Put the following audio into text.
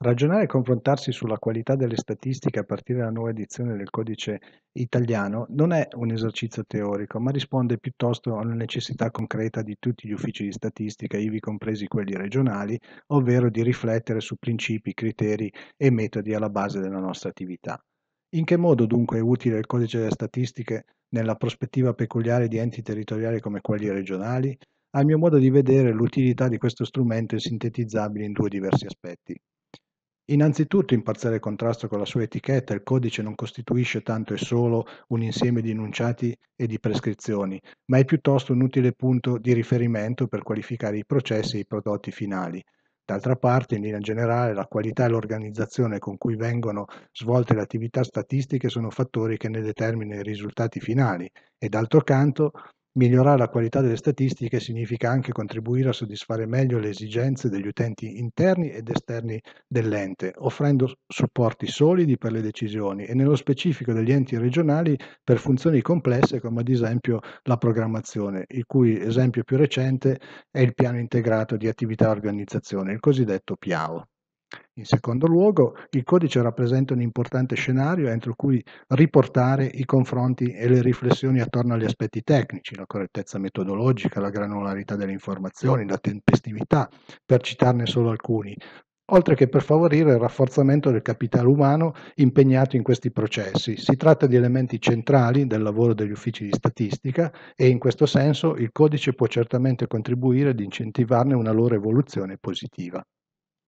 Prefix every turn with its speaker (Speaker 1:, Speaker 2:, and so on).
Speaker 1: Ragionare e confrontarsi sulla qualità delle statistiche a partire dalla nuova edizione del codice italiano non è un esercizio teorico, ma risponde piuttosto alla necessità concreta di tutti gli uffici di statistica, ivi compresi quelli regionali, ovvero di riflettere su principi, criteri e metodi alla base della nostra attività. In che modo dunque è utile il codice delle statistiche nella prospettiva peculiare di enti territoriali come quelli regionali? A mio modo di vedere l'utilità di questo strumento è sintetizzabile in due diversi aspetti. Innanzitutto in parziale contrasto con la sua etichetta, il codice non costituisce tanto e solo un insieme di enunciati e di prescrizioni, ma è piuttosto un utile punto di riferimento per qualificare i processi e i prodotti finali. D'altra parte, in linea generale, la qualità e l'organizzazione con cui vengono svolte le attività statistiche sono fattori che ne determinano i risultati finali e d'altro canto Migliorare la qualità delle statistiche significa anche contribuire a soddisfare meglio le esigenze degli utenti interni ed esterni dell'ente, offrendo supporti solidi per le decisioni e nello specifico degli enti regionali per funzioni complesse come ad esempio la programmazione, il cui esempio più recente è il piano integrato di attività e organizzazione, il cosiddetto PIAO. In secondo luogo, il codice rappresenta un importante scenario entro cui riportare i confronti e le riflessioni attorno agli aspetti tecnici, la correttezza metodologica, la granularità delle informazioni, la tempestività, per citarne solo alcuni, oltre che per favorire il rafforzamento del capitale umano impegnato in questi processi. Si tratta di elementi centrali del lavoro degli uffici di statistica e in questo senso il codice può certamente contribuire ad incentivarne una loro evoluzione positiva.